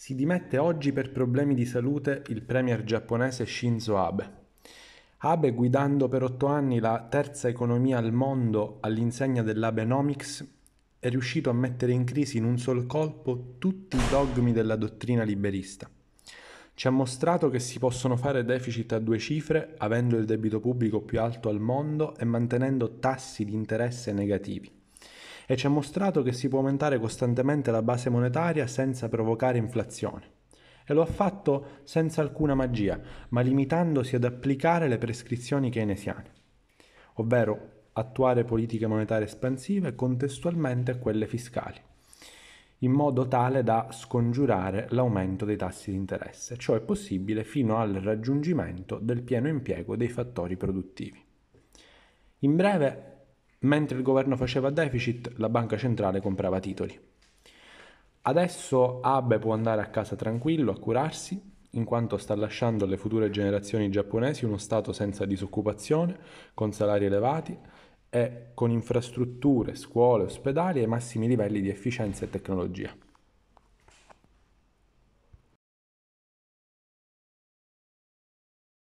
Si dimette oggi per problemi di salute il premier giapponese Shinzo Abe. Abe, guidando per otto anni la terza economia al mondo all'insegna dell'Abenomics, è riuscito a mettere in crisi in un sol colpo tutti i dogmi della dottrina liberista. Ci ha mostrato che si possono fare deficit a due cifre avendo il debito pubblico più alto al mondo e mantenendo tassi di interesse negativi e ci ha mostrato che si può aumentare costantemente la base monetaria senza provocare inflazione. E lo ha fatto senza alcuna magia, ma limitandosi ad applicare le prescrizioni keynesiane, ovvero attuare politiche monetarie espansive contestualmente a quelle fiscali in modo tale da scongiurare l'aumento dei tassi di interesse. Ciò è possibile fino al raggiungimento del pieno impiego dei fattori produttivi. In breve, Mentre il governo faceva deficit, la banca centrale comprava titoli. Adesso Abe può andare a casa tranquillo a curarsi, in quanto sta lasciando alle future generazioni giapponesi uno Stato senza disoccupazione, con salari elevati e con infrastrutture, scuole, ospedali ai massimi livelli di efficienza e tecnologia.